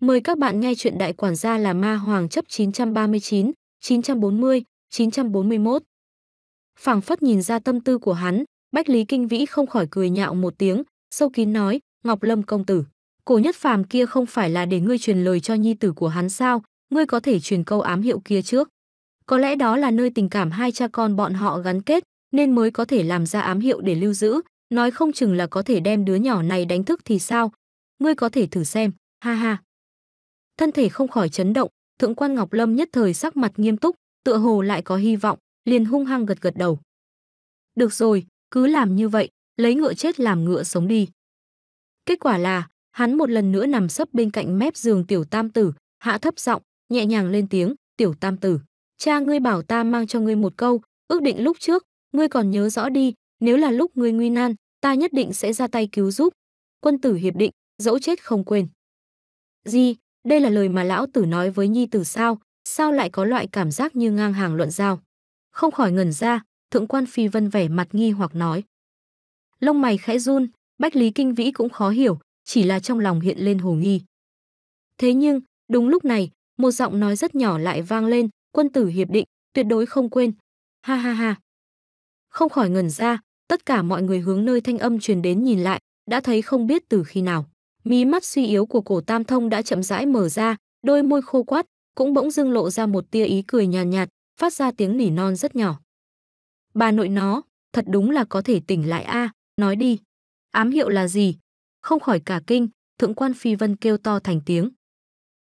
Mời các bạn nghe chuyện Đại quản gia là ma hoàng chấp 939, 940, 941. Phảng phất nhìn ra tâm tư của hắn, Bách Lý Kinh Vĩ không khỏi cười nhạo một tiếng, sâu kín nói, Ngọc Lâm công tử, cổ nhất phàm kia không phải là để ngươi truyền lời cho nhi tử của hắn sao, ngươi có thể truyền câu ám hiệu kia trước. Có lẽ đó là nơi tình cảm hai cha con bọn họ gắn kết, nên mới có thể làm ra ám hiệu để lưu giữ, nói không chừng là có thể đem đứa nhỏ này đánh thức thì sao. Ngươi có thể thử xem, ha ha thân thể không khỏi chấn động, Thượng quan Ngọc Lâm nhất thời sắc mặt nghiêm túc, tựa hồ lại có hy vọng, liền hung hăng gật gật đầu. Được rồi, cứ làm như vậy, lấy ngựa chết làm ngựa sống đi. Kết quả là, hắn một lần nữa nằm sấp bên cạnh mép giường tiểu tam tử, hạ thấp giọng, nhẹ nhàng lên tiếng, "Tiểu tam tử, cha ngươi bảo ta mang cho ngươi một câu, ước định lúc trước, ngươi còn nhớ rõ đi, nếu là lúc ngươi nguy nan, ta nhất định sẽ ra tay cứu giúp. Quân tử hiệp định, dẫu chết không quên." "Gì? Đây là lời mà lão tử nói với nhi tử sao, sao lại có loại cảm giác như ngang hàng luận giao. Không khỏi ngẩn ra, thượng quan phi vân vẻ mặt nghi hoặc nói. Lông mày khẽ run, bách lý kinh vĩ cũng khó hiểu, chỉ là trong lòng hiện lên hồ nghi. Thế nhưng, đúng lúc này, một giọng nói rất nhỏ lại vang lên, quân tử hiệp định, tuyệt đối không quên. Ha ha ha. Không khỏi ngẩn ra, tất cả mọi người hướng nơi thanh âm truyền đến nhìn lại, đã thấy không biết từ khi nào mí mắt suy yếu của cổ tam thông đã chậm rãi mở ra, đôi môi khô quát, cũng bỗng dưng lộ ra một tia ý cười nhàn nhạt, nhạt, phát ra tiếng nỉ non rất nhỏ. Bà nội nó, thật đúng là có thể tỉnh lại a, à, nói đi. Ám hiệu là gì? Không khỏi cả kinh, thượng quan phi vân kêu to thành tiếng.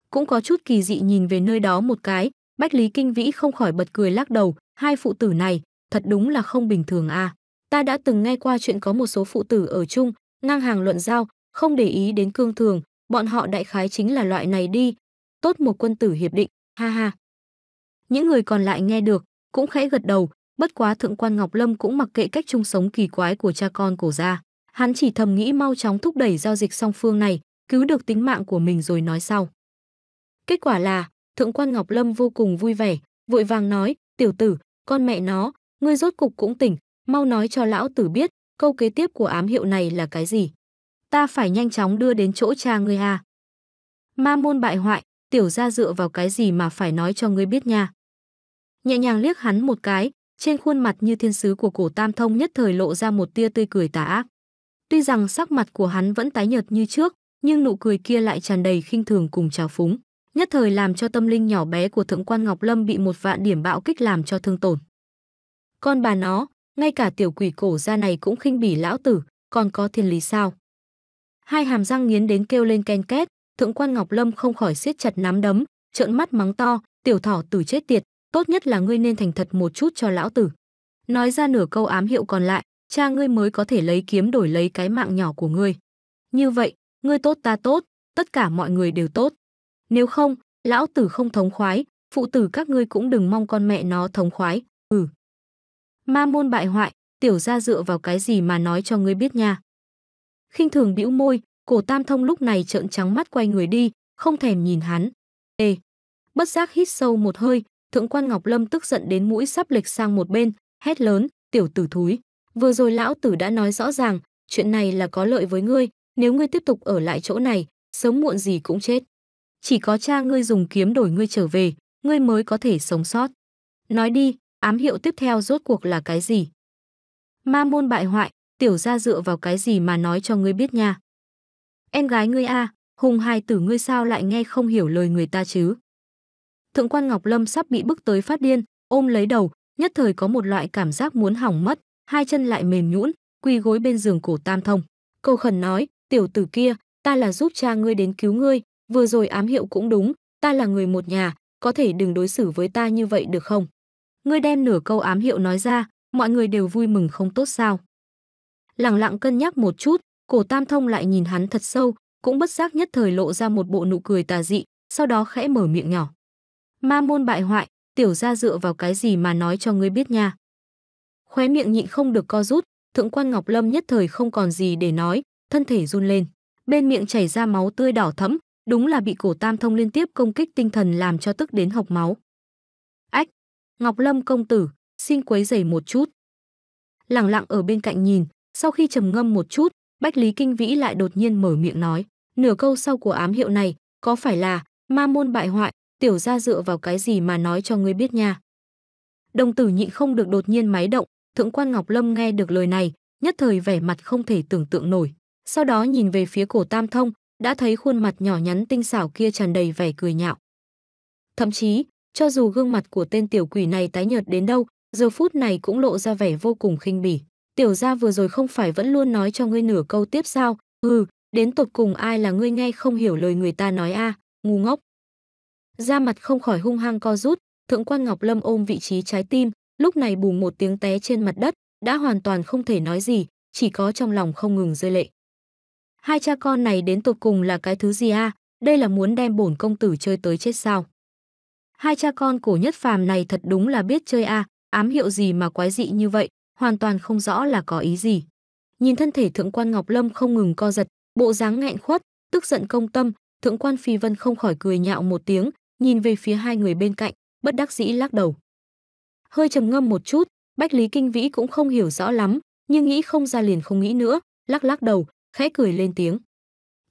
Cũng có chút kỳ dị nhìn về nơi đó một cái, Bách Lý Kinh Vĩ không khỏi bật cười lắc đầu, hai phụ tử này, thật đúng là không bình thường a. À. Ta đã từng nghe qua chuyện có một số phụ tử ở chung, ngang hàng luận giao, không để ý đến cương thường, bọn họ đại khái chính là loại này đi, tốt một quân tử hiệp định, ha ha. Những người còn lại nghe được, cũng khẽ gật đầu, bất quá thượng quan Ngọc Lâm cũng mặc kệ cách chung sống kỳ quái của cha con cổ gia. Hắn chỉ thầm nghĩ mau chóng thúc đẩy giao dịch song phương này, cứu được tính mạng của mình rồi nói sau. Kết quả là, thượng quan Ngọc Lâm vô cùng vui vẻ, vội vàng nói, tiểu tử, con mẹ nó, ngươi rốt cục cũng tỉnh, mau nói cho lão tử biết, câu kế tiếp của ám hiệu này là cái gì ta phải nhanh chóng đưa đến chỗ cha ngươi à. Ma môn bại hoại, tiểu ra dựa vào cái gì mà phải nói cho ngươi biết nha. Nhẹ nhàng liếc hắn một cái, trên khuôn mặt như thiên sứ của cổ tam thông nhất thời lộ ra một tia tươi cười tà ác. Tuy rằng sắc mặt của hắn vẫn tái nhợt như trước, nhưng nụ cười kia lại tràn đầy khinh thường cùng trào phúng, nhất thời làm cho tâm linh nhỏ bé của Thượng quan Ngọc Lâm bị một vạn điểm bạo kích làm cho thương tổn. Con bà nó, ngay cả tiểu quỷ cổ gia này cũng khinh bỉ lão tử, còn có thiên lý sao? hai hàm răng nghiến đến kêu lên ken két, thượng quan Ngọc Lâm không khỏi siết chặt nắm đấm, trợn mắt mắng to, tiểu thỏ tử chết tiệt, tốt nhất là ngươi nên thành thật một chút cho lão tử. Nói ra nửa câu ám hiệu còn lại, cha ngươi mới có thể lấy kiếm đổi lấy cái mạng nhỏ của ngươi. Như vậy, ngươi tốt ta tốt, tất cả mọi người đều tốt. Nếu không, lão tử không thống khoái, phụ tử các ngươi cũng đừng mong con mẹ nó thống khoái, ừ. Ma môn bại hoại, tiểu ra dựa vào cái gì mà nói cho ngươi biết nha khinh thường bĩu môi, Cổ Tam Thông lúc này trợn trắng mắt quay người đi, không thèm nhìn hắn. Ê! Bất giác hít sâu một hơi, Thượng quan Ngọc Lâm tức giận đến mũi sắp lệch sang một bên, hét lớn, "Tiểu tử thúi, vừa rồi lão tử đã nói rõ ràng, chuyện này là có lợi với ngươi, nếu ngươi tiếp tục ở lại chỗ này, sớm muộn gì cũng chết. Chỉ có cha ngươi dùng kiếm đổi ngươi trở về, ngươi mới có thể sống sót." Nói đi, ám hiệu tiếp theo rốt cuộc là cái gì? Ma môn bại hoại, tiểu ra dựa vào cái gì mà nói cho ngươi biết nha. Em gái ngươi a, à, hùng hai tử ngươi sao lại nghe không hiểu lời người ta chứ. Thượng quan Ngọc Lâm sắp bị bức tới phát điên, ôm lấy đầu, nhất thời có một loại cảm giác muốn hỏng mất, hai chân lại mềm nhũn, quỳ gối bên giường cổ tam thông. Cầu khẩn nói, tiểu tử kia, ta là giúp cha ngươi đến cứu ngươi, vừa rồi ám hiệu cũng đúng, ta là người một nhà, có thể đừng đối xử với ta như vậy được không? Ngươi đem nửa câu ám hiệu nói ra, mọi người đều vui mừng không tốt sao? lặng lặng cân nhắc một chút, cổ tam thông lại nhìn hắn thật sâu, cũng bất giác nhất thời lộ ra một bộ nụ cười tà dị, sau đó khẽ mở miệng nhỏ. Ma môn bại hoại, tiểu ra dựa vào cái gì mà nói cho ngươi biết nha. Khóe miệng nhịn không được co rút, thượng quan Ngọc Lâm nhất thời không còn gì để nói, thân thể run lên. Bên miệng chảy ra máu tươi đỏ thẫm, đúng là bị cổ tam thông liên tiếp công kích tinh thần làm cho tức đến học máu. Ách! Ngọc Lâm công tử, xin quấy giày một chút. lặng lặng ở bên cạnh nhìn, sau khi trầm ngâm một chút, Bách Lý Kinh Vĩ lại đột nhiên mở miệng nói, nửa câu sau của ám hiệu này, có phải là ma môn bại hoại, tiểu gia dựa vào cái gì mà nói cho ngươi biết nha. Đồng tử nhịn không được đột nhiên máy động, thượng quan Ngọc Lâm nghe được lời này, nhất thời vẻ mặt không thể tưởng tượng nổi. Sau đó nhìn về phía cổ tam thông, đã thấy khuôn mặt nhỏ nhắn tinh xảo kia tràn đầy vẻ cười nhạo. Thậm chí, cho dù gương mặt của tên tiểu quỷ này tái nhợt đến đâu, giờ phút này cũng lộ ra vẻ vô cùng khinh bỉ tiểu gia vừa rồi không phải vẫn luôn nói cho ngươi nửa câu tiếp sao, hừ, đến tột cùng ai là ngươi nghe không hiểu lời người ta nói a ngu ngốc. Da mặt không khỏi hung hăng co rút, thượng quan Ngọc Lâm ôm vị trí trái tim, lúc này bùng một tiếng té trên mặt đất, đã hoàn toàn không thể nói gì, chỉ có trong lòng không ngừng rơi lệ. Hai cha con này đến tột cùng là cái thứ gì a? Đây là muốn đem bổn công tử chơi tới chết sao? Hai cha con cổ nhất phàm này thật đúng là biết chơi a, ám hiệu gì mà quái dị như vậy, hoàn toàn không rõ là có ý gì. Nhìn thân thể thượng quan Ngọc Lâm không ngừng co giật, bộ dáng nghẹn khuất, tức giận công tâm, thượng quan Phi Vân không khỏi cười nhạo một tiếng, nhìn về phía hai người bên cạnh, bất đắc dĩ lắc đầu. Hơi trầm ngâm một chút, Bách Lý Kinh Vĩ cũng không hiểu rõ lắm, nhưng nghĩ không ra liền không nghĩ nữa, lắc lắc đầu, khẽ cười lên tiếng.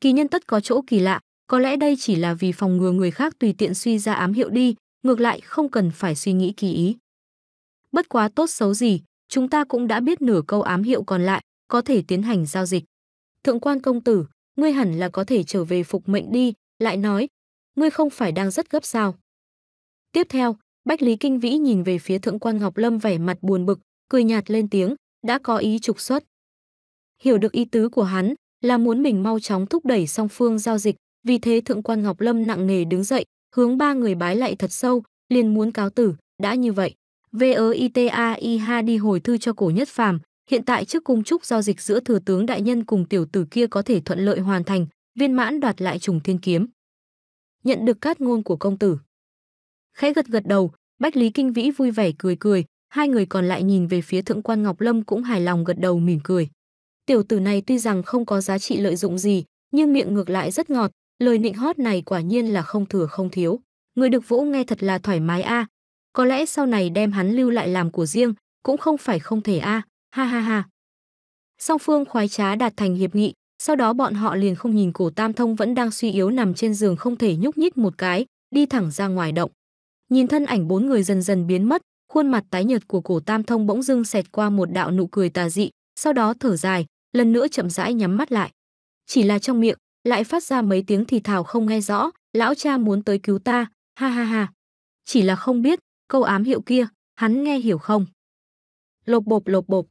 Kỳ nhân tất có chỗ kỳ lạ, có lẽ đây chỉ là vì phòng ngừa người khác tùy tiện suy ra ám hiệu đi, ngược lại không cần phải suy nghĩ kỳ ý. Bất quá tốt xấu gì, chúng ta cũng đã biết nửa câu ám hiệu còn lại, có thể tiến hành giao dịch. Thượng quan công tử, ngươi hẳn là có thể trở về phục mệnh đi, lại nói, ngươi không phải đang rất gấp sao. Tiếp theo, Bách Lý Kinh Vĩ nhìn về phía thượng quan Ngọc Lâm vẻ mặt buồn bực, cười nhạt lên tiếng, đã có ý trục xuất. Hiểu được ý tứ của hắn là muốn mình mau chóng thúc đẩy song phương giao dịch, vì thế thượng quan Ngọc Lâm nặng nề đứng dậy, hướng ba người bái lại thật sâu, liền muốn cáo tử, đã như vậy. VEITAIH đi hồi thư cho cổ nhất phàm, hiện tại trước cung trúc giao dịch giữa thừa tướng đại nhân cùng tiểu tử kia có thể thuận lợi hoàn thành, viên mãn đoạt lại trùng thiên kiếm. Nhận được cát ngôn của công tử. Khẽ gật gật đầu, Bách Lý Kinh Vĩ vui vẻ cười cười, hai người còn lại nhìn về phía thượng quan Ngọc Lâm cũng hài lòng gật đầu mỉm cười. Tiểu tử này tuy rằng không có giá trị lợi dụng gì, nhưng miệng ngược lại rất ngọt, lời nịnh hót này quả nhiên là không thừa không thiếu. Người được vỗ nghe thật là thoải mái a, à, có lẽ sau này đem hắn lưu lại làm của riêng, cũng không phải không thể a, à. ha ha ha. Song phương khoái trá đạt thành hiệp nghị, sau đó bọn họ liền không nhìn cổ Tam Thông vẫn đang suy yếu nằm trên giường không thể nhúc nhích một cái, đi thẳng ra ngoài động. Nhìn thân ảnh bốn người dần dần biến mất, khuôn mặt tái nhợt của cổ Tam Thông bỗng dưng xẹt qua một đạo nụ cười tà dị, sau đó thở dài, lần nữa chậm rãi nhắm mắt lại. Chỉ là trong miệng lại phát ra mấy tiếng thì thào không nghe rõ, lão cha muốn tới cứu ta, ha ha ha. Chỉ là không biết, Câu ám hiệu kia, hắn nghe hiểu không? Lộp bộp lộp bộp.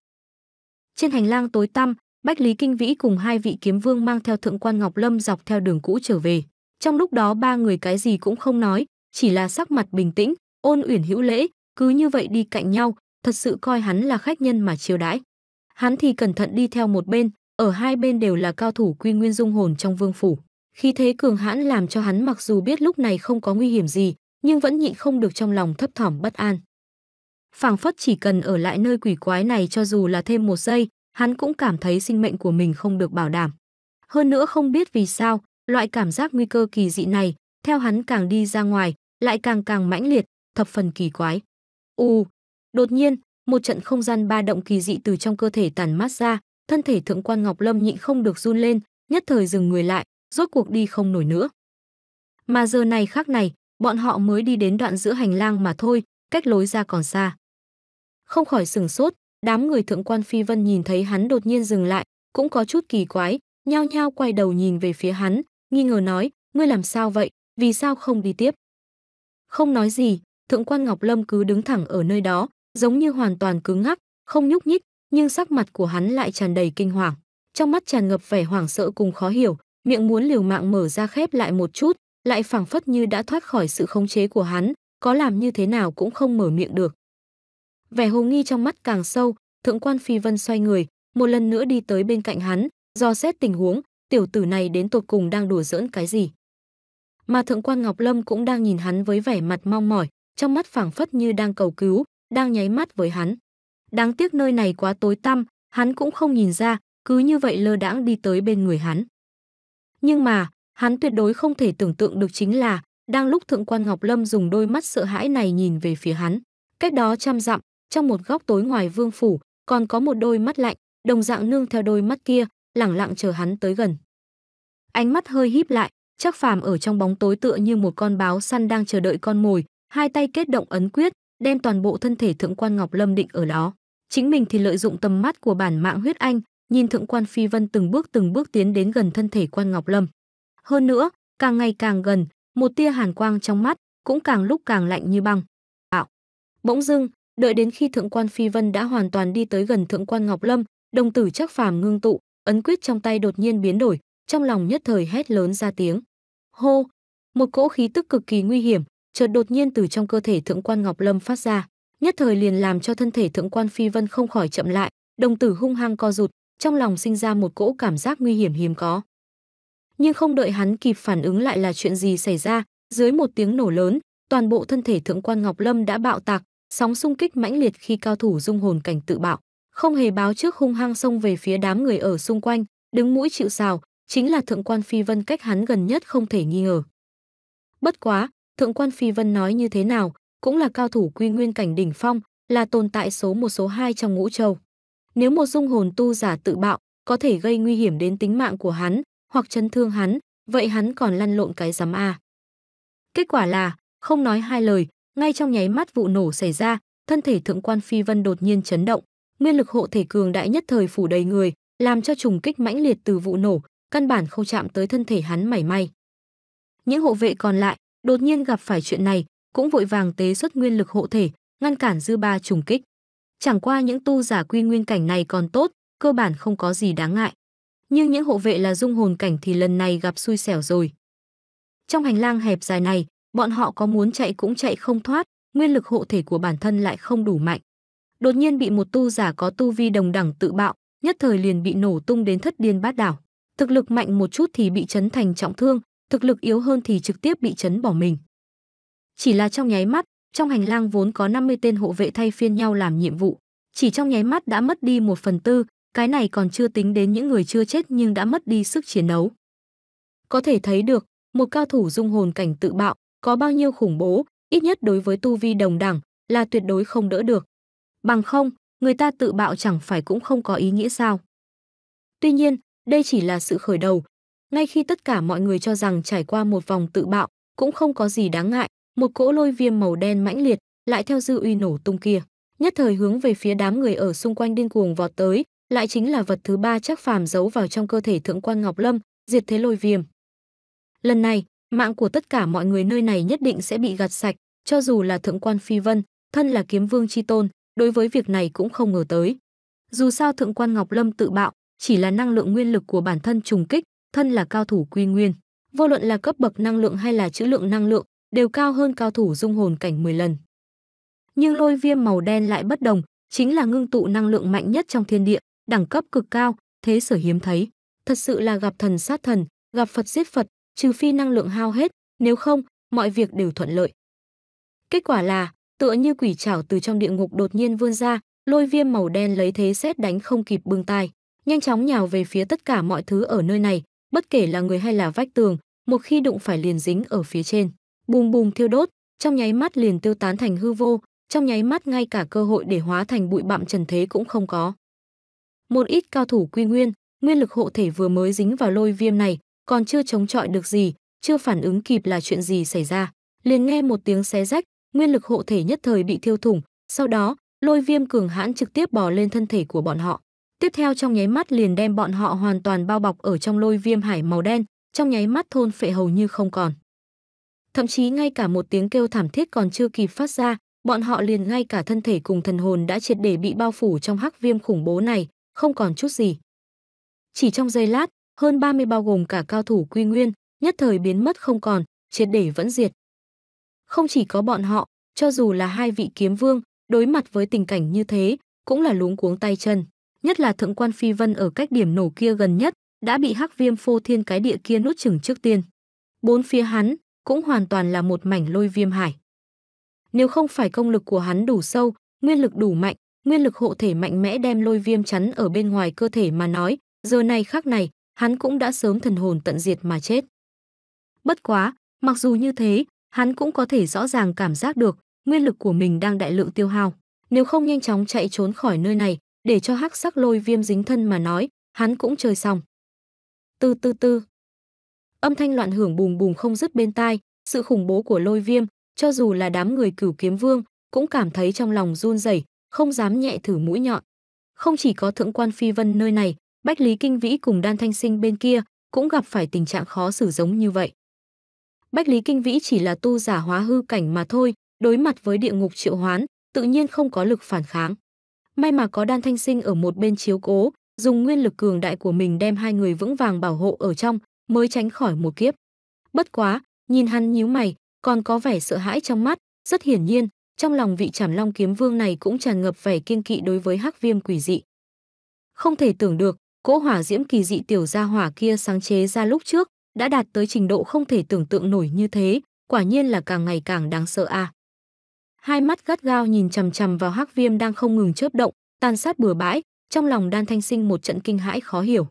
Trên hành lang tối tăm, Bách Lý Kinh Vĩ cùng hai vị kiếm vương mang theo thượng quan Ngọc Lâm dọc theo đường cũ trở về. Trong lúc đó ba người cái gì cũng không nói, chỉ là sắc mặt bình tĩnh, ôn uyển hữu lễ, cứ như vậy đi cạnh nhau, thật sự coi hắn là khách nhân mà chiêu đãi. Hắn thì cẩn thận đi theo một bên, ở hai bên đều là cao thủ quy nguyên dung hồn trong vương phủ. Khi thế cường hãn làm cho hắn mặc dù biết lúc này không có nguy hiểm gì, nhưng vẫn nhịn không được trong lòng thấp thỏm bất an. Phảng phất chỉ cần ở lại nơi quỷ quái này cho dù là thêm một giây, hắn cũng cảm thấy sinh mệnh của mình không được bảo đảm. Hơn nữa không biết vì sao, loại cảm giác nguy cơ kỳ dị này, theo hắn càng đi ra ngoài, lại càng càng mãnh liệt, thập phần kỳ quái. U, đột nhiên, một trận không gian ba động kỳ dị từ trong cơ thể tàn mát ra, thân thể thượng quan Ngọc Lâm nhịn không được run lên, nhất thời dừng người lại, rốt cuộc đi không nổi nữa. Mà giờ này khác này, bọn họ mới đi đến đoạn giữa hành lang mà thôi, cách lối ra còn xa. Không khỏi sửng sốt, đám người thượng quan Phi Vân nhìn thấy hắn đột nhiên dừng lại, cũng có chút kỳ quái, nhao nhao quay đầu nhìn về phía hắn, nghi ngờ nói, ngươi làm sao vậy, vì sao không đi tiếp? Không nói gì, thượng quan Ngọc Lâm cứ đứng thẳng ở nơi đó, giống như hoàn toàn cứng ngắc, không nhúc nhích, nhưng sắc mặt của hắn lại tràn đầy kinh hoàng. Trong mắt tràn ngập vẻ hoảng sợ cùng khó hiểu, miệng muốn liều mạng mở ra khép lại một chút, lại phảng phất như đã thoát khỏi sự khống chế của hắn, có làm như thế nào cũng không mở miệng được. Vẻ hồ nghi trong mắt càng sâu, thượng quan Phi Vân xoay người, một lần nữa đi tới bên cạnh hắn, do xét tình huống, tiểu tử này đến tột cùng đang đùa giỡn cái gì. Mà thượng quan Ngọc Lâm cũng đang nhìn hắn với vẻ mặt mong mỏi, trong mắt phảng phất như đang cầu cứu, đang nháy mắt với hắn. Đáng tiếc nơi này quá tối tăm, hắn cũng không nhìn ra, cứ như vậy lơ đãng đi tới bên người hắn. Nhưng mà, Hắn tuyệt đối không thể tưởng tượng được chính là, đang lúc Thượng quan Ngọc Lâm dùng đôi mắt sợ hãi này nhìn về phía hắn, cách đó trăm dặm, trong một góc tối ngoài vương phủ, còn có một đôi mắt lạnh, đồng dạng nương theo đôi mắt kia, lẳng lặng chờ hắn tới gần. Ánh mắt hơi híp lại, chắc Phàm ở trong bóng tối tựa như một con báo săn đang chờ đợi con mồi, hai tay kết động ấn quyết, đem toàn bộ thân thể Thượng quan Ngọc Lâm định ở đó. Chính mình thì lợi dụng tầm mắt của bản mạng huyết anh, nhìn Thượng quan Phi Vân từng bước từng bước tiến đến gần thân thể quan Ngọc Lâm. Hơn nữa, càng ngày càng gần, một tia hàn quang trong mắt cũng càng lúc càng lạnh như băng. Ảo. Bỗng dưng, đợi đến khi thượng quan Phi Vân đã hoàn toàn đi tới gần thượng quan Ngọc Lâm, đồng tử chắc phàm ngưng tụ, ấn quyết trong tay đột nhiên biến đổi, trong lòng nhất thời hét lớn ra tiếng. Hô! Một cỗ khí tức cực kỳ nguy hiểm, chợt đột nhiên từ trong cơ thể thượng quan Ngọc Lâm phát ra, nhất thời liền làm cho thân thể thượng quan Phi Vân không khỏi chậm lại, đồng tử hung hăng co rụt, trong lòng sinh ra một cỗ cảm giác nguy hiểm hiếm có nhưng không đợi hắn kịp phản ứng lại là chuyện gì xảy ra, dưới một tiếng nổ lớn, toàn bộ thân thể thượng quan Ngọc Lâm đã bạo tạc, sóng xung kích mãnh liệt khi cao thủ dung hồn cảnh tự bạo, không hề báo trước hung hăng xông về phía đám người ở xung quanh, đứng mũi chịu sào, chính là thượng quan Phi Vân cách hắn gần nhất không thể nghi ngờ. Bất quá, thượng quan Phi Vân nói như thế nào, cũng là cao thủ quy nguyên cảnh đỉnh phong, là tồn tại số một số hai trong ngũ châu. Nếu một dung hồn tu giả tự bạo, có thể gây nguy hiểm đến tính mạng của hắn, hoặc chấn thương hắn, vậy hắn còn lăn lộn cái giám à? Kết quả là, không nói hai lời, ngay trong nháy mắt vụ nổ xảy ra, thân thể thượng quan phi vân đột nhiên chấn động, nguyên lực hộ thể cường đại nhất thời phủ đầy người, làm cho trùng kích mãnh liệt từ vụ nổ, căn bản không chạm tới thân thể hắn mảy may. Những hộ vệ còn lại, đột nhiên gặp phải chuyện này, cũng vội vàng tế xuất nguyên lực hộ thể, ngăn cản dư ba trùng kích. Chẳng qua những tu giả quy nguyên cảnh này còn tốt, cơ bản không có gì đáng ngại. Nhưng những hộ vệ là dung hồn cảnh thì lần này gặp xui xẻo rồi. Trong hành lang hẹp dài này, bọn họ có muốn chạy cũng chạy không thoát, nguyên lực hộ thể của bản thân lại không đủ mạnh. Đột nhiên bị một tu giả có tu vi đồng đẳng tự bạo, nhất thời liền bị nổ tung đến thất điên bát đảo. Thực lực mạnh một chút thì bị chấn thành trọng thương, thực lực yếu hơn thì trực tiếp bị chấn bỏ mình. Chỉ là trong nháy mắt, trong hành lang vốn có 50 tên hộ vệ thay phiên nhau làm nhiệm vụ, chỉ trong nháy mắt đã mất đi một phần tư, cái này còn chưa tính đến những người chưa chết nhưng đã mất đi sức chiến đấu. Có thể thấy được, một cao thủ dung hồn cảnh tự bạo có bao nhiêu khủng bố, ít nhất đối với tu vi đồng đẳng là tuyệt đối không đỡ được. Bằng không, người ta tự bạo chẳng phải cũng không có ý nghĩa sao. Tuy nhiên, đây chỉ là sự khởi đầu. Ngay khi tất cả mọi người cho rằng trải qua một vòng tự bạo cũng không có gì đáng ngại, một cỗ lôi viêm màu đen mãnh liệt lại theo dư uy nổ tung kia, nhất thời hướng về phía đám người ở xung quanh điên cuồng vọt tới, lại chính là vật thứ ba chắc phàm giấu vào trong cơ thể thượng quan ngọc lâm diệt thế lôi viêm lần này mạng của tất cả mọi người nơi này nhất định sẽ bị gạt sạch cho dù là thượng quan phi vân thân là kiếm vương chi tôn đối với việc này cũng không ngờ tới dù sao thượng quan ngọc lâm tự bạo chỉ là năng lượng nguyên lực của bản thân trùng kích thân là cao thủ quy nguyên vô luận là cấp bậc năng lượng hay là chữ lượng năng lượng đều cao hơn cao thủ dung hồn cảnh 10 lần nhưng lôi viêm màu đen lại bất đồng chính là ngưng tụ năng lượng mạnh nhất trong thiên địa đẳng cấp cực cao, thế sở hiếm thấy. Thật sự là gặp thần sát thần, gặp Phật giết Phật, trừ phi năng lượng hao hết, nếu không, mọi việc đều thuận lợi. Kết quả là, tựa như quỷ chảo từ trong địa ngục đột nhiên vươn ra, lôi viêm màu đen lấy thế xét đánh không kịp bưng tai, nhanh chóng nhào về phía tất cả mọi thứ ở nơi này, bất kể là người hay là vách tường, một khi đụng phải liền dính ở phía trên, bùm bùm thiêu đốt, trong nháy mắt liền tiêu tán thành hư vô, trong nháy mắt ngay cả cơ hội để hóa thành bụi bặm trần thế cũng không có một ít cao thủ quy nguyên, nguyên lực hộ thể vừa mới dính vào lôi viêm này, còn chưa chống chọi được gì, chưa phản ứng kịp là chuyện gì xảy ra, liền nghe một tiếng xé rách, nguyên lực hộ thể nhất thời bị thiêu thủng, sau đó, lôi viêm cường hãn trực tiếp bò lên thân thể của bọn họ. Tiếp theo trong nháy mắt liền đem bọn họ hoàn toàn bao bọc ở trong lôi viêm hải màu đen, trong nháy mắt thôn phệ hầu như không còn. Thậm chí ngay cả một tiếng kêu thảm thiết còn chưa kịp phát ra, bọn họ liền ngay cả thân thể cùng thần hồn đã triệt để bị bao phủ trong hắc viêm khủng bố này, không còn chút gì. Chỉ trong giây lát, hơn 30 bao gồm cả cao thủ quy nguyên, nhất thời biến mất không còn, triệt để vẫn diệt. Không chỉ có bọn họ, cho dù là hai vị kiếm vương, đối mặt với tình cảnh như thế, cũng là luống cuống tay chân. Nhất là thượng quan phi vân ở cách điểm nổ kia gần nhất, đã bị hắc viêm phô thiên cái địa kia nút chừng trước tiên. Bốn phía hắn cũng hoàn toàn là một mảnh lôi viêm hải. Nếu không phải công lực của hắn đủ sâu, nguyên lực đủ mạnh, nguyên lực hộ thể mạnh mẽ đem lôi viêm chắn ở bên ngoài cơ thể mà nói, giờ này khác này, hắn cũng đã sớm thần hồn tận diệt mà chết. Bất quá, mặc dù như thế, hắn cũng có thể rõ ràng cảm giác được nguyên lực của mình đang đại lượng tiêu hao. Nếu không nhanh chóng chạy trốn khỏi nơi này, để cho hắc sắc lôi viêm dính thân mà nói, hắn cũng chơi xong. Tư tư tư. Âm thanh loạn hưởng bùm bùm không dứt bên tai, sự khủng bố của lôi viêm, cho dù là đám người cửu kiếm vương, cũng cảm thấy trong lòng run rẩy không dám nhẹ thử mũi nhọn. Không chỉ có thượng quan phi vân nơi này, Bách Lý Kinh Vĩ cùng Đan Thanh Sinh bên kia cũng gặp phải tình trạng khó xử giống như vậy. Bách Lý Kinh Vĩ chỉ là tu giả hóa hư cảnh mà thôi, đối mặt với địa ngục triệu hoán, tự nhiên không có lực phản kháng. May mà có Đan Thanh Sinh ở một bên chiếu cố, dùng nguyên lực cường đại của mình đem hai người vững vàng bảo hộ ở trong, mới tránh khỏi một kiếp. Bất quá, nhìn hắn nhíu mày, còn có vẻ sợ hãi trong mắt, rất hiển nhiên, trong lòng vị Trảm Long kiếm vương này cũng tràn ngập vẻ kiên kỵ đối với Hắc Viêm quỷ dị. Không thể tưởng được, cỗ hỏa diễm kỳ dị tiểu gia hỏa kia sáng chế ra lúc trước đã đạt tới trình độ không thể tưởng tượng nổi như thế, quả nhiên là càng ngày càng đáng sợ a. À. Hai mắt gắt gao nhìn chằm chằm vào Hắc Viêm đang không ngừng chớp động, tàn sát bừa bãi, trong lòng Đan Thanh Sinh một trận kinh hãi khó hiểu.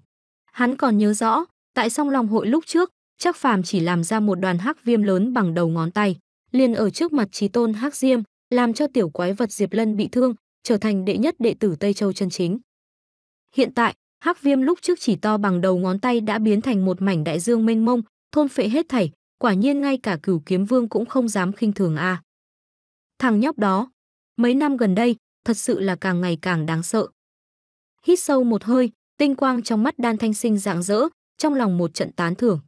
Hắn còn nhớ rõ, tại Song Long hội lúc trước, chắc phàm chỉ làm ra một đoàn hắc viêm lớn bằng đầu ngón tay, liền ở trước mặt Chí Tôn Hắc Diêm, làm cho tiểu quái vật Diệp Lân bị thương, trở thành đệ nhất đệ tử Tây Châu chân chính. Hiện tại, hắc viêm lúc trước chỉ to bằng đầu ngón tay đã biến thành một mảnh đại dương mênh mông, thôn phệ hết thảy, quả nhiên ngay cả cửu kiếm vương cũng không dám khinh thường a. Thằng nhóc đó, mấy năm gần đây, thật sự là càng ngày càng đáng sợ. Hít sâu một hơi, tinh quang trong mắt đan thanh sinh rạng rỡ, trong lòng một trận tán thưởng.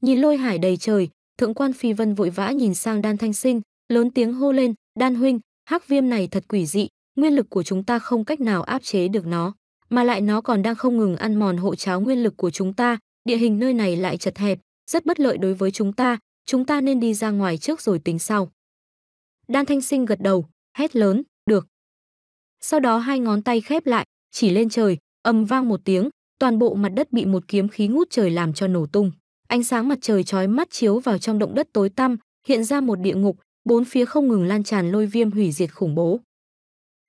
Nhìn lôi hải đầy trời, thượng quan phi vân vội vã nhìn sang đan thanh sinh, lớn tiếng hô lên, "Đan huynh, hắc viêm này thật quỷ dị, nguyên lực của chúng ta không cách nào áp chế được nó, mà lại nó còn đang không ngừng ăn mòn hộ cháo nguyên lực của chúng ta, địa hình nơi này lại chật hẹp, rất bất lợi đối với chúng ta, chúng ta nên đi ra ngoài trước rồi tính sau." Đan Thanh Sinh gật đầu, hét lớn, "Được." Sau đó hai ngón tay khép lại, chỉ lên trời, ầm vang một tiếng, toàn bộ mặt đất bị một kiếm khí ngút trời làm cho nổ tung. Ánh sáng mặt trời chói mắt chiếu vào trong động đất tối tăm, hiện ra một địa ngục, bốn phía không ngừng lan tràn lôi viêm hủy diệt khủng bố.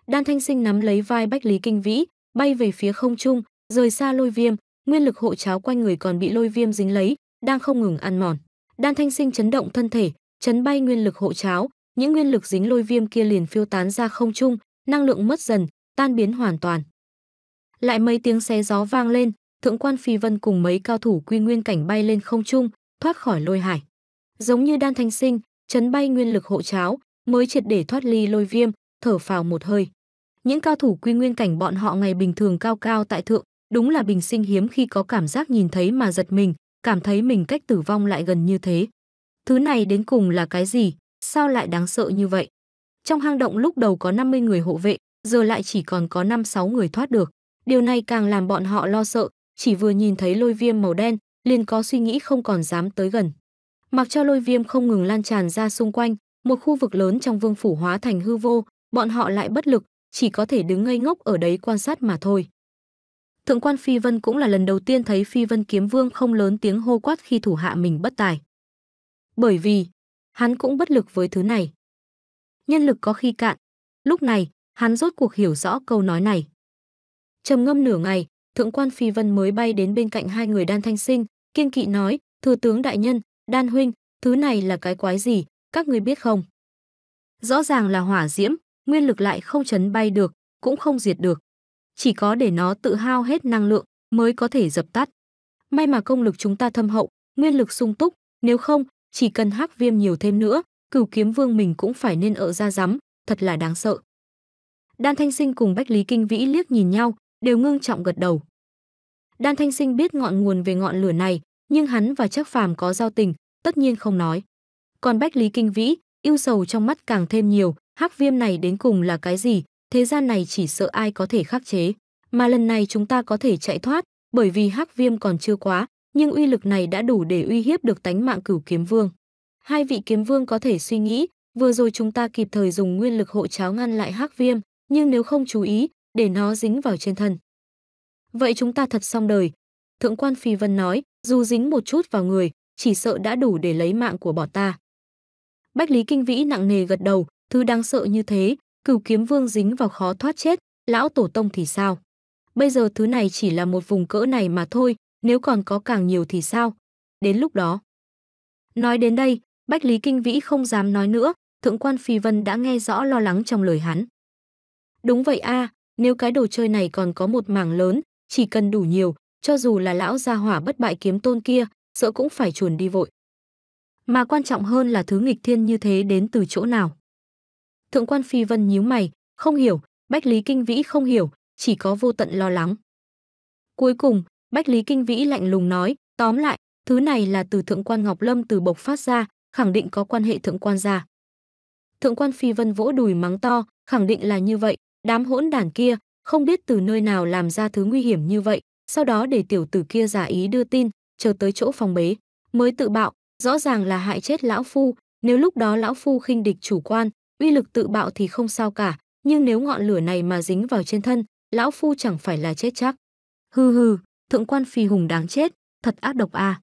Đan Thanh Sinh nắm lấy vai Bách Lý Kinh Vĩ, bay về phía không trung, rời xa lôi viêm, nguyên lực hộ cháo quanh người còn bị lôi viêm dính lấy, đang không ngừng ăn mòn. Đan Thanh Sinh chấn động thân thể, chấn bay nguyên lực hộ cháo, những nguyên lực dính lôi viêm kia liền phiêu tán ra không trung, năng lượng mất dần, tan biến hoàn toàn. Lại mấy tiếng xé gió vang lên, thượng quan Phi Vân cùng mấy cao thủ quy nguyên cảnh bay lên không trung, thoát khỏi lôi hải. Giống như Đan Thanh Sinh, chấn bay nguyên lực hộ cháo, mới triệt để thoát ly lôi viêm, thở phào một hơi. Những cao thủ quy nguyên cảnh bọn họ ngày bình thường cao cao tại thượng, đúng là bình sinh hiếm khi có cảm giác nhìn thấy mà giật mình, cảm thấy mình cách tử vong lại gần như thế. Thứ này đến cùng là cái gì, sao lại đáng sợ như vậy? Trong hang động lúc đầu có 50 người hộ vệ, giờ lại chỉ còn có 5-6 người thoát được. Điều này càng làm bọn họ lo sợ, chỉ vừa nhìn thấy lôi viêm màu đen, liền có suy nghĩ không còn dám tới gần. Mặc cho lôi viêm không ngừng lan tràn ra xung quanh, một khu vực lớn trong vương phủ hóa thành hư vô, bọn họ lại bất lực, chỉ có thể đứng ngây ngốc ở đấy quan sát mà thôi. Thượng quan Phi Vân cũng là lần đầu tiên thấy Phi Vân Kiếm Vương không lớn tiếng hô quát khi thủ hạ mình bất tài. Bởi vì, hắn cũng bất lực với thứ này. Nhân lực có khi cạn, lúc này, hắn rốt cuộc hiểu rõ câu nói này. Trầm ngâm nửa ngày, Thượng quan Phi Vân mới bay đến bên cạnh hai người đan thanh sinh, kiên kỵ nói, Thừa tướng đại nhân, Đan huynh, thứ này là cái quái gì, các người biết không? Rõ ràng là hỏa diễm, nguyên lực lại không chấn bay được, cũng không diệt được. Chỉ có để nó tự hao hết năng lượng mới có thể dập tắt. May mà công lực chúng ta thâm hậu, nguyên lực sung túc, nếu không, chỉ cần hắc viêm nhiều thêm nữa, cửu kiếm vương mình cũng phải nên ở ra rắm, thật là đáng sợ. Đan Thanh Sinh cùng Bách Lý Kinh Vĩ liếc nhìn nhau, đều ngưng trọng gật đầu. Đan Thanh Sinh biết ngọn nguồn về ngọn lửa này, nhưng hắn và Trác Phàm có giao tình, tất nhiên không nói. Còn Bách Lý Kinh Vĩ, ưu sầu trong mắt càng thêm nhiều, hắc viêm này đến cùng là cái gì, thế gian này chỉ sợ ai có thể khắc chế, mà lần này chúng ta có thể chạy thoát, bởi vì hắc viêm còn chưa quá, nhưng uy lực này đã đủ để uy hiếp được tánh mạng cửu kiếm vương. Hai vị kiếm vương có thể suy nghĩ, vừa rồi chúng ta kịp thời dùng nguyên lực hộ cháo ngăn lại hắc viêm, nhưng nếu không chú ý, để nó dính vào trên thân. Vậy chúng ta thật xong đời, thượng quan phi vân nói dù dính một chút vào người chỉ sợ đã đủ để lấy mạng của bọn ta bách lý kinh vĩ nặng nề gật đầu thứ đang sợ như thế cửu kiếm vương dính vào khó thoát chết lão tổ tông thì sao bây giờ thứ này chỉ là một vùng cỡ này mà thôi nếu còn có càng nhiều thì sao đến lúc đó nói đến đây bách lý kinh vĩ không dám nói nữa thượng quan phi vân đã nghe rõ lo lắng trong lời hắn đúng vậy a à, nếu cái đồ chơi này còn có một mảng lớn chỉ cần đủ nhiều cho dù là lão gia hỏa bất bại kiếm tôn kia, sợ cũng phải chuồn đi vội. Mà quan trọng hơn là thứ nghịch thiên như thế đến từ chỗ nào. Thượng quan Phi Vân nhíu mày, không hiểu, Bách Lý Kinh Vĩ không hiểu, chỉ có vô tận lo lắng. Cuối cùng, Bách Lý Kinh Vĩ lạnh lùng nói, tóm lại, thứ này là từ thượng quan Ngọc Lâm từ bộc phát ra, khẳng định có quan hệ thượng quan gia. Thượng quan Phi Vân vỗ đùi mắng to, khẳng định là như vậy, đám hỗn đản kia, không biết từ nơi nào làm ra thứ nguy hiểm như vậy, sau đó để tiểu tử kia giả ý đưa tin, chờ tới chỗ phòng bế, mới tự bạo, rõ ràng là hại chết lão phu, nếu lúc đó lão phu khinh địch chủ quan, uy lực tự bạo thì không sao cả, nhưng nếu ngọn lửa này mà dính vào trên thân, lão phu chẳng phải là chết chắc. Hừ hừ, thượng quan phi hùng đáng chết, thật ác độc a. À.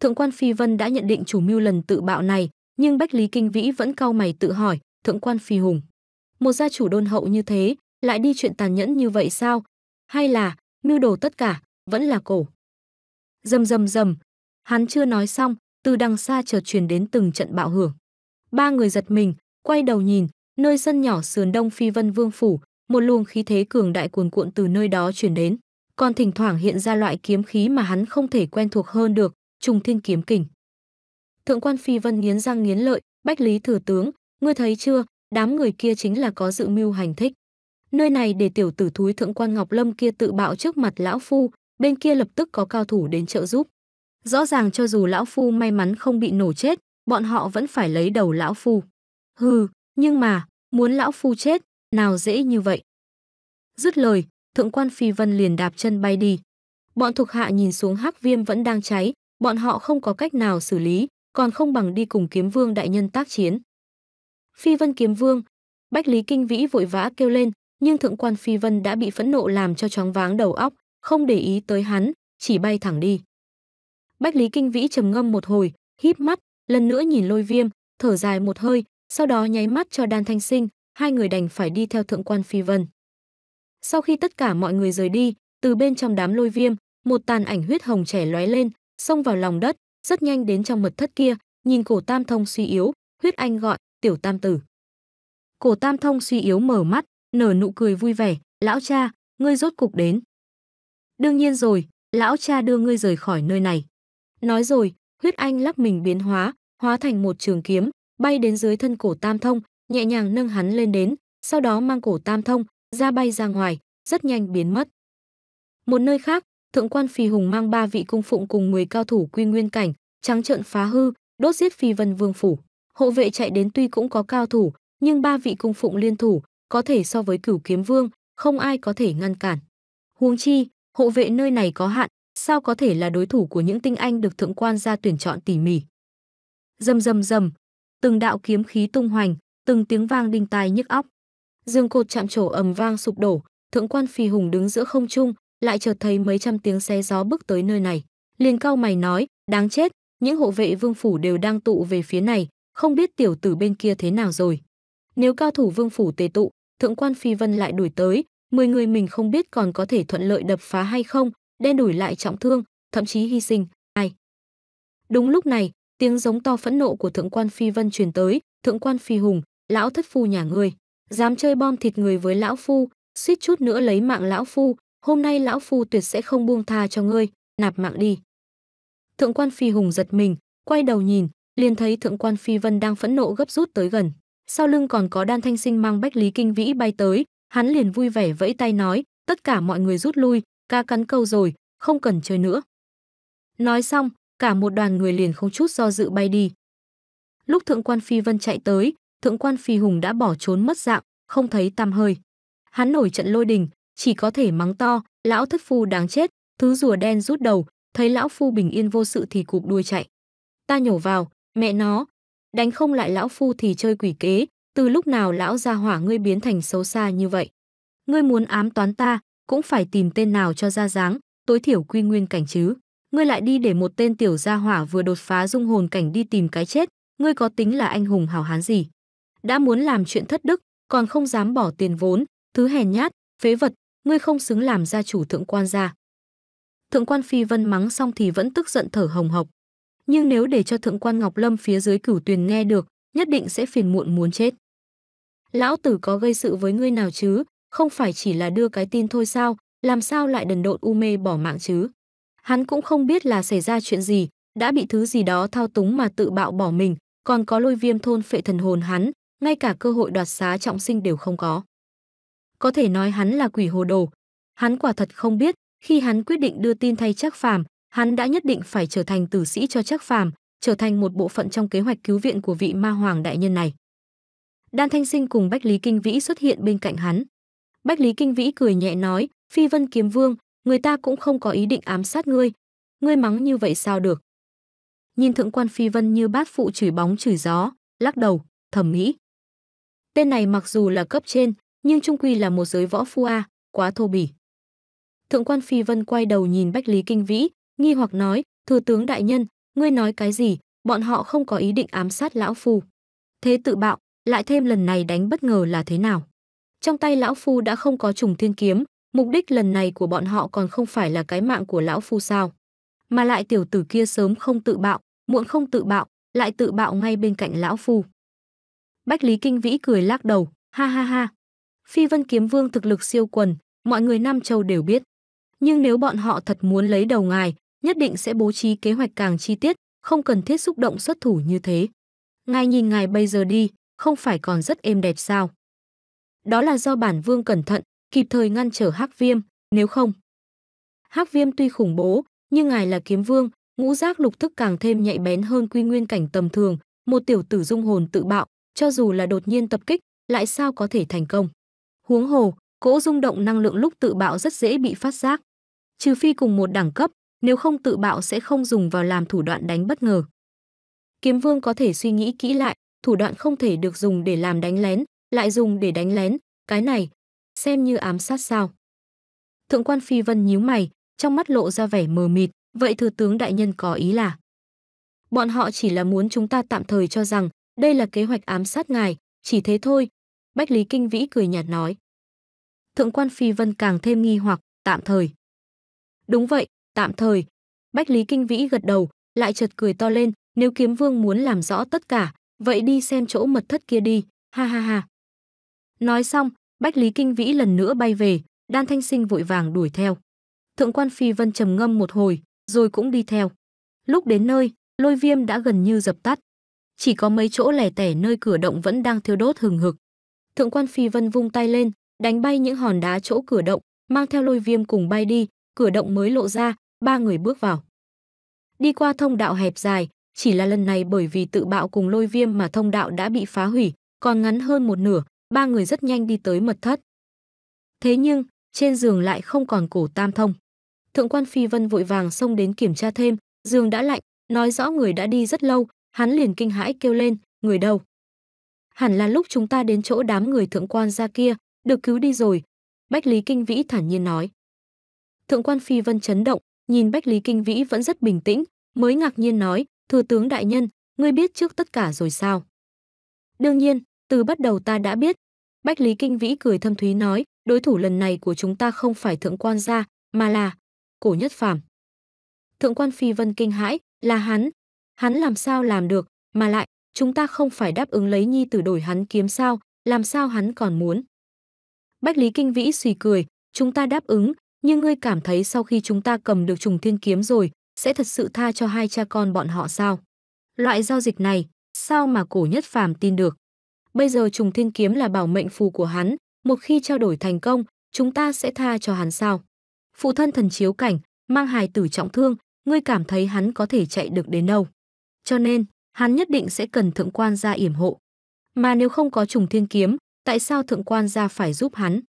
Thượng quan phi Vân đã nhận định chủ mưu lần tự bạo này, nhưng Bách Lý Kinh Vĩ vẫn cau mày tự hỏi, thượng quan phi hùng, một gia chủ đôn hậu như thế, lại đi chuyện tàn nhẫn như vậy sao? Hay là mưu đồ tất cả, vẫn là cổ. Dầm dầm dầm, hắn chưa nói xong, từ đằng xa chợt truyền đến từng trận bạo hưởng. Ba người giật mình, quay đầu nhìn, nơi sân nhỏ sườn đông phi vân vương phủ, một luồng khí thế cường đại cuồn cuộn từ nơi đó truyền đến, còn thỉnh thoảng hiện ra loại kiếm khí mà hắn không thể quen thuộc hơn được, trùng thiên kiếm kình. Thượng quan phi vân nghiến răng nghiến lợi, bách lý thừa tướng, ngươi thấy chưa, đám người kia chính là có dự mưu hành thích. Nơi này để tiểu tử thúi thượng quan Ngọc Lâm kia tự bạo trước mặt lão phu, bên kia lập tức có cao thủ đến trợ giúp. Rõ ràng cho dù lão phu may mắn không bị nổ chết, bọn họ vẫn phải lấy đầu lão phu. Hừ, nhưng mà, muốn lão phu chết, nào dễ như vậy. Dứt lời, thượng quan Phi Vân liền đạp chân bay đi. Bọn thuộc hạ nhìn xuống hắc viêm vẫn đang cháy, bọn họ không có cách nào xử lý, còn không bằng đi cùng kiếm vương đại nhân tác chiến. Phi Vân kiếm vương, Bách Lý Kinh Vĩ vội vã kêu lên, nhưng thượng quan Phi Vân đã bị phẫn nộ làm cho choáng váng đầu óc, không để ý tới hắn, chỉ bay thẳng đi. Bách Lý Kinh Vĩ trầm ngâm một hồi, híp mắt, lần nữa nhìn Lôi Viêm, thở dài một hơi, sau đó nháy mắt cho Đan Thanh Sinh, hai người đành phải đi theo thượng quan Phi Vân. Sau khi tất cả mọi người rời đi, từ bên trong đám Lôi Viêm, một tàn ảnh huyết hồng trẻ lóe lên, xông vào lòng đất, rất nhanh đến trong mật thất kia, nhìn Cổ Tam Thông suy yếu, huyết anh gọi, "Tiểu Tam tử." Cổ Tam Thông suy yếu mở mắt, nở nụ cười vui vẻ, lão cha, ngươi rốt cục đến. Đương nhiên rồi, lão cha đưa ngươi rời khỏi nơi này. Nói rồi, huyết anh lắc mình biến hóa, hóa thành một trường kiếm, bay đến dưới thân cổ tam thông, nhẹ nhàng nâng hắn lên đến, sau đó mang cổ tam thông, ra bay ra ngoài, rất nhanh biến mất. Một nơi khác, thượng quan Phì hùng mang ba vị cung phụng cùng 10 cao thủ quy nguyên cảnh, trắng trợn phá hư, đốt giết phi vân vương phủ. Hộ vệ chạy đến tuy cũng có cao thủ, nhưng ba vị cung phụng liên thủ, có thể so với cửu kiếm vương, không ai có thể ngăn cản. Huống chi, hộ vệ nơi này có hạn, sao có thể là đối thủ của những tinh anh được thượng quan gia tuyển chọn tỉ mỉ. Dầm dầm dầm, từng đạo kiếm khí tung hoành, từng tiếng vang đinh tai nhức óc. Dương cột chạm trổ ầm vang sụp đổ, thượng quan phi hùng đứng giữa không trung, lại chợt thấy mấy trăm tiếng xe gió bước tới nơi này. Liền cao mày nói, đáng chết, những hộ vệ vương phủ đều đang tụ về phía này, không biết tiểu tử bên kia thế nào rồi. Nếu cao thủ vương phủ tề tụ, thượng quan phi vân lại đuổi tới mười người mình không biết còn có thể thuận lợi đập phá hay không đen đuổi lại trọng thương thậm chí hy sinh ai đúng lúc này tiếng giống to phẫn nộ của thượng quan phi vân truyền tới thượng quan phi hùng lão thất phu nhà ngươi dám chơi bom thịt người với lão phu suýt chút nữa lấy mạng lão phu hôm nay lão phu tuyệt sẽ không buông tha cho ngươi nạp mạng đi thượng quan phi hùng giật mình quay đầu nhìn liền thấy thượng quan phi vân đang phẫn nộ gấp rút tới gần sau lưng còn có đan thanh sinh mang bách lý kinh vĩ bay tới hắn liền vui vẻ vẫy tay nói tất cả mọi người rút lui ca cắn câu rồi không cần chơi nữa nói xong cả một đoàn người liền không chút do dự bay đi lúc thượng quan phi vân chạy tới thượng quan phi hùng đã bỏ trốn mất dạng không thấy tăm hơi hắn nổi trận lôi đình chỉ có thể mắng to lão thất phu đáng chết thứ rùa đen rút đầu thấy lão phu bình yên vô sự thì cụp đuôi chạy ta nhổ vào mẹ nó đánh không lại lão phu thì chơi quỷ kế, từ lúc nào lão gia hỏa ngươi biến thành xấu xa như vậy? Ngươi muốn ám toán ta, cũng phải tìm tên nào cho ra dáng, tối thiểu quy nguyên cảnh chứ. Ngươi lại đi để một tên tiểu gia hỏa vừa đột phá dung hồn cảnh đi tìm cái chết, ngươi có tính là anh hùng hào hán gì? Đã muốn làm chuyện thất đức, còn không dám bỏ tiền vốn, thứ hèn nhát, phế vật, ngươi không xứng làm gia chủ thượng quan gia. Thượng quan Phi Vân mắng xong thì vẫn tức giận thở hồng hộc nhưng nếu để cho thượng quan Ngọc Lâm phía dưới cửu tuyền nghe được, nhất định sẽ phiền muộn muốn chết. Lão tử có gây sự với ngươi nào chứ, không phải chỉ là đưa cái tin thôi sao, làm sao lại đần độn u mê bỏ mạng chứ. Hắn cũng không biết là xảy ra chuyện gì, đã bị thứ gì đó thao túng mà tự bạo bỏ mình, còn có lôi viêm thôn phệ thần hồn hắn, ngay cả cơ hội đoạt xá trọng sinh đều không có. Có thể nói hắn là quỷ hồ đồ. Hắn quả thật không biết, khi hắn quyết định đưa tin thay chắc phàm, hắn đã nhất định phải trở thành tử sĩ cho chắc phàm, trở thành một bộ phận trong kế hoạch cứu viện của vị ma hoàng đại nhân này. Đan Thanh Sinh cùng Bách Lý Kinh Vĩ xuất hiện bên cạnh hắn. Bách Lý Kinh Vĩ cười nhẹ nói, Phi Vân Kiếm Vương, người ta cũng không có ý định ám sát ngươi. Ngươi mắng như vậy sao được? Nhìn thượng quan Phi Vân như bát phụ chửi bóng chửi gió, lắc đầu, thầm nghĩ. Tên này mặc dù là cấp trên, nhưng trung quy là một giới võ phu a, quá thô bỉ. Thượng quan Phi Vân quay đầu nhìn Bách Lý Kinh Vĩ, nghi hoặc nói, "Thừa tướng đại nhân, ngươi nói cái gì? Bọn họ không có ý định ám sát lão phu." Thế tự bạo, lại thêm lần này đánh bất ngờ là thế nào? Trong tay lão phu đã không có trùng thiên kiếm, mục đích lần này của bọn họ còn không phải là cái mạng của lão phu sao? Mà lại tiểu tử kia sớm không tự bạo, muộn không tự bạo, lại tự bạo ngay bên cạnh lão phu. Bách Lý Kinh Vĩ cười lắc đầu, ha ha ha. Phi Vân Kiếm Vương thực lực siêu quần, mọi người Nam Châu đều biết. Nhưng nếu bọn họ thật muốn lấy đầu ngài, nhất định sẽ bố trí kế hoạch càng chi tiết, không cần thiết xúc động xuất thủ như thế. Ngài nhìn ngài bây giờ đi, không phải còn rất êm đẹp sao? Đó là do bản vương cẩn thận, kịp thời ngăn trở Hắc Viêm, nếu không. Hắc Viêm tuy khủng bố, nhưng ngài là kiếm vương, ngũ giác lục thức càng thêm nhạy bén hơn quy nguyên cảnh tầm thường, một tiểu tử dung hồn tự bạo, cho dù là đột nhiên tập kích, lại sao có thể thành công. Huống hồ, cỗ rung động năng lượng lúc tự bạo rất dễ bị phát giác. Trừ phi cùng một đẳng cấp, nếu không tự bạo sẽ không dùng vào làm thủ đoạn đánh bất ngờ. Kiếm vương có thể suy nghĩ kỹ lại, thủ đoạn không thể được dùng để làm đánh lén, lại dùng để đánh lén, cái này, xem như ám sát sao. Thượng quan Phi Vân nhíu mày, trong mắt lộ ra vẻ mờ mịt, vậy thừa tướng đại nhân có ý là? Bọn họ chỉ là muốn chúng ta tạm thời cho rằng đây là kế hoạch ám sát ngài, chỉ thế thôi. Bách Lý Kinh Vĩ cười nhạt nói. Thượng quan Phi Vân càng thêm nghi hoặc, tạm thời. Đúng vậy, tạm thời. Bách Lý Kinh Vĩ gật đầu, lại chợt cười to lên, nếu kiếm vương muốn làm rõ tất cả, vậy đi xem chỗ mật thất kia đi, ha ha ha. Nói xong, Bách Lý Kinh Vĩ lần nữa bay về, Đan Thanh Sinh vội vàng đuổi theo. Thượng quan Phi Vân trầm ngâm một hồi, rồi cũng đi theo. Lúc đến nơi, lôi viêm đã gần như dập tắt. Chỉ có mấy chỗ lẻ tẻ nơi cửa động vẫn đang thiêu đốt hừng hực. Thượng quan Phi Vân vung tay lên, đánh bay những hòn đá chỗ cửa động, mang theo lôi viêm cùng bay đi, cửa động mới lộ ra, ba người bước vào. Đi qua thông đạo hẹp dài, chỉ là lần này bởi vì tự bạo cùng lôi viêm mà thông đạo đã bị phá hủy, còn ngắn hơn một nửa, ba người rất nhanh đi tới mật thất. Thế nhưng, trên giường lại không còn cổ tam thông. Thượng quan Phi Vân vội vàng xông đến kiểm tra thêm, giường đã lạnh, nói rõ người đã đi rất lâu, hắn liền kinh hãi kêu lên, người đâu? Hẳn là lúc chúng ta đến chỗ đám người thượng quan ra kia, được cứu đi rồi. Bách Lý Kinh Vĩ thản nhiên nói. Thượng quan Phi Vân chấn động, nhìn bách lý kinh vĩ vẫn rất bình tĩnh mới ngạc nhiên nói thừa tướng đại nhân ngươi biết trước tất cả rồi sao đương nhiên từ bắt đầu ta đã biết bách lý kinh vĩ cười thâm thúy nói đối thủ lần này của chúng ta không phải thượng quan gia mà là cổ nhất phàm thượng quan phi vân kinh hãi là hắn hắn làm sao làm được mà lại chúng ta không phải đáp ứng lấy nhi tử đổi hắn kiếm sao làm sao hắn còn muốn bách lý kinh vĩ suy cười chúng ta đáp ứng nhưng ngươi cảm thấy sau khi chúng ta cầm được trùng thiên kiếm rồi, sẽ thật sự tha cho hai cha con bọn họ sao? Loại giao dịch này, sao mà cổ nhất phàm tin được? Bây giờ trùng thiên kiếm là bảo mệnh phù của hắn, một khi trao đổi thành công, chúng ta sẽ tha cho hắn sao? Phụ thân thần chiếu cảnh, mang hài tử trọng thương, ngươi cảm thấy hắn có thể chạy được đến đâu? Cho nên, hắn nhất định sẽ cần thượng quan gia yểm hộ. Mà nếu không có trùng thiên kiếm, tại sao thượng quan gia phải giúp hắn?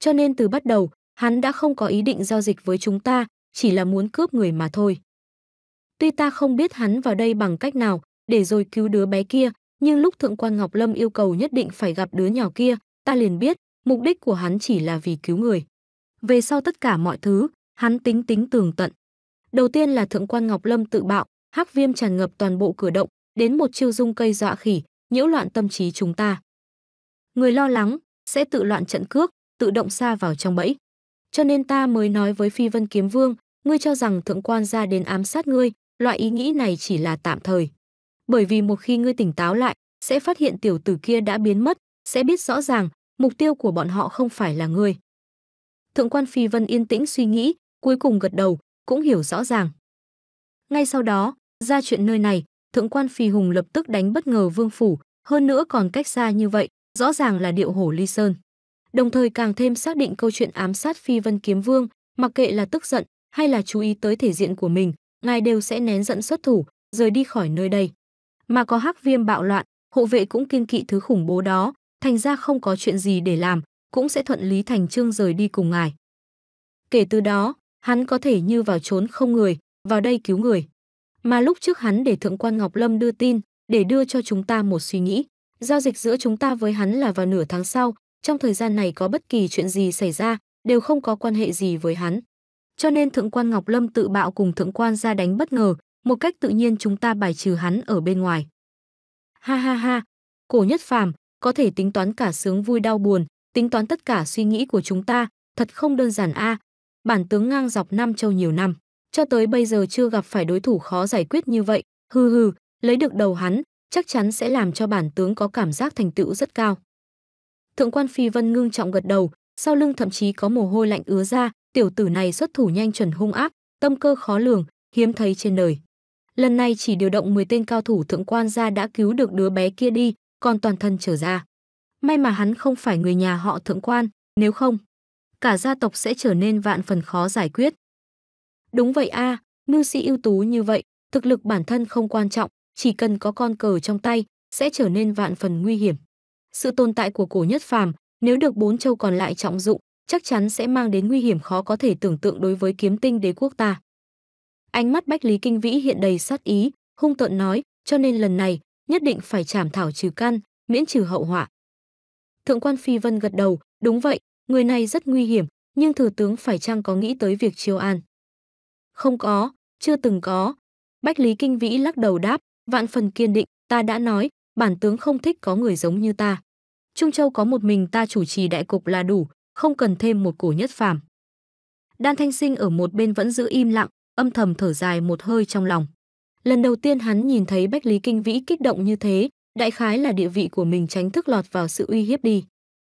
Cho nên từ bắt đầu, Hắn đã không có ý định giao dịch với chúng ta, chỉ là muốn cướp người mà thôi. Tuy ta không biết hắn vào đây bằng cách nào, để rồi cứu đứa bé kia, nhưng lúc Thượng quan Ngọc Lâm yêu cầu nhất định phải gặp đứa nhỏ kia, ta liền biết, mục đích của hắn chỉ là vì cứu người. Về sau tất cả mọi thứ, hắn tính tính tường tận. Đầu tiên là Thượng quan Ngọc Lâm tự bạo, hắc viêm tràn ngập toàn bộ cửa động, đến một chiêu dung cây dọa khỉ, nhiễu loạn tâm trí chúng ta. Người lo lắng sẽ tự loạn trận cước, tự động xa vào trong bẫy cho nên ta mới nói với Phi Vân Kiếm Vương, ngươi cho rằng thượng quan gia đến ám sát ngươi, loại ý nghĩ này chỉ là tạm thời. Bởi vì một khi ngươi tỉnh táo lại, sẽ phát hiện tiểu tử kia đã biến mất, sẽ biết rõ ràng, mục tiêu của bọn họ không phải là ngươi. Thượng quan Phi Vân yên tĩnh suy nghĩ, cuối cùng gật đầu, cũng hiểu rõ ràng. Ngay sau đó, ra chuyện nơi này, thượng quan Phi Hùng lập tức đánh bất ngờ vương phủ, hơn nữa còn cách xa như vậy, rõ ràng là điệu hổ ly sơn đồng thời càng thêm xác định câu chuyện ám sát Phi Vân Kiếm Vương, mặc kệ là tức giận hay là chú ý tới thể diện của mình, ngài đều sẽ nén giận xuất thủ, rời đi khỏi nơi đây. Mà có hắc viêm bạo loạn, hộ vệ cũng kiên kỵ thứ khủng bố đó, thành ra không có chuyện gì để làm, cũng sẽ thuận lý thành trương rời đi cùng ngài. Kể từ đó, hắn có thể như vào trốn không người, vào đây cứu người. Mà lúc trước hắn để Thượng quan Ngọc Lâm đưa tin, để đưa cho chúng ta một suy nghĩ. Giao dịch giữa chúng ta với hắn là vào nửa tháng sau, trong thời gian này có bất kỳ chuyện gì xảy ra đều không có quan hệ gì với hắn. Cho nên Thượng quan Ngọc Lâm tự bạo cùng Thượng quan ra đánh bất ngờ, một cách tự nhiên chúng ta bài trừ hắn ở bên ngoài. Ha ha ha, cổ nhất phàm, có thể tính toán cả sướng vui đau buồn, tính toán tất cả suy nghĩ của chúng ta, thật không đơn giản a. À. Bản tướng ngang dọc Nam Châu nhiều năm, cho tới bây giờ chưa gặp phải đối thủ khó giải quyết như vậy, hừ hừ, lấy được đầu hắn, chắc chắn sẽ làm cho bản tướng có cảm giác thành tựu rất cao. Thượng quan Phi Vân ngưng trọng gật đầu, sau lưng thậm chí có mồ hôi lạnh ứa ra, tiểu tử này xuất thủ nhanh chuẩn hung ác, tâm cơ khó lường, hiếm thấy trên đời. Lần này chỉ điều động 10 tên cao thủ thượng quan ra đã cứu được đứa bé kia đi, còn toàn thân trở ra. May mà hắn không phải người nhà họ thượng quan, nếu không, cả gia tộc sẽ trở nên vạn phần khó giải quyết. Đúng vậy a, à, mưu sĩ ưu tú như vậy, thực lực bản thân không quan trọng, chỉ cần có con cờ trong tay, sẽ trở nên vạn phần nguy hiểm sự tồn tại của cổ nhất phàm nếu được bốn châu còn lại trọng dụng chắc chắn sẽ mang đến nguy hiểm khó có thể tưởng tượng đối với kiếm tinh đế quốc ta ánh mắt bách lý kinh vĩ hiện đầy sát ý hung tợn nói cho nên lần này nhất định phải chảm thảo trừ căn miễn trừ hậu họa thượng quan phi vân gật đầu đúng vậy người này rất nguy hiểm nhưng thừa tướng phải chăng có nghĩ tới việc chiêu an không có chưa từng có bách lý kinh vĩ lắc đầu đáp vạn phần kiên định ta đã nói bản tướng không thích có người giống như ta Trung Châu có một mình ta chủ trì đại cục là đủ, không cần thêm một cổ nhất phàm. Đan Thanh Sinh ở một bên vẫn giữ im lặng, âm thầm thở dài một hơi trong lòng. Lần đầu tiên hắn nhìn thấy Bách Lý Kinh Vĩ kích động như thế, đại khái là địa vị của mình tránh thức lọt vào sự uy hiếp đi.